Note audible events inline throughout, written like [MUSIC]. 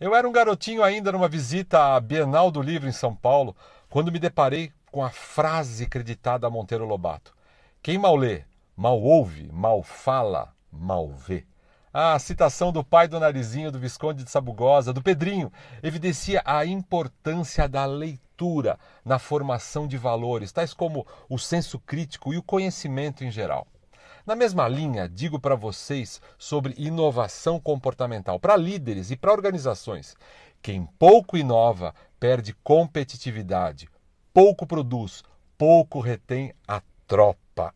Eu era um garotinho ainda numa visita à Bienal do Livro em São Paulo, quando me deparei com a frase creditada a Monteiro Lobato: Quem mal lê, mal ouve, mal fala, mal vê. A citação do pai do Narizinho, do Visconde de Sabugosa, do Pedrinho, evidencia a importância da leitura na formação de valores, tais como o senso crítico e o conhecimento em geral. Na mesma linha, digo para vocês sobre inovação comportamental para líderes e para organizações. Quem pouco inova perde competitividade, pouco produz, pouco retém a tropa. [LAUGHS]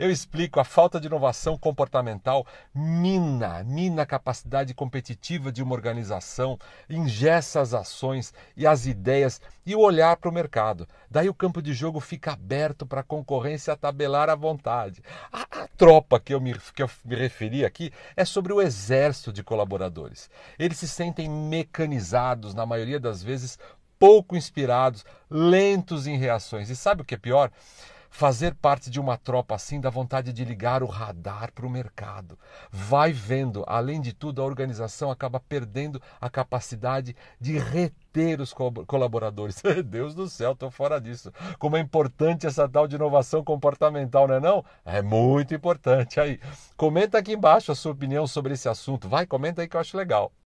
Eu explico, a falta de inovação comportamental mina, mina a capacidade competitiva de uma organização, ingessa as ações e as ideias e o olhar para o mercado. Daí o campo de jogo fica aberto para a concorrência tabelar à vontade. A ah, tropa que eu, me, que eu me referi aqui é sobre o exército de colaboradores. Eles se sentem mecanizados, na maioria das vezes, pouco inspirados, lentos em reações. E sabe o que é pior? Fazer parte de uma tropa assim dá vontade de ligar o radar para o mercado. Vai vendo, além de tudo, a organização acaba perdendo a capacidade de reter os co colaboradores. [LAUGHS] Deus do céu, estou fora disso. Como é importante essa tal de inovação comportamental, não é não? É muito importante. Aí, comenta aqui embaixo a sua opinião sobre esse assunto. Vai, comenta aí que eu acho legal.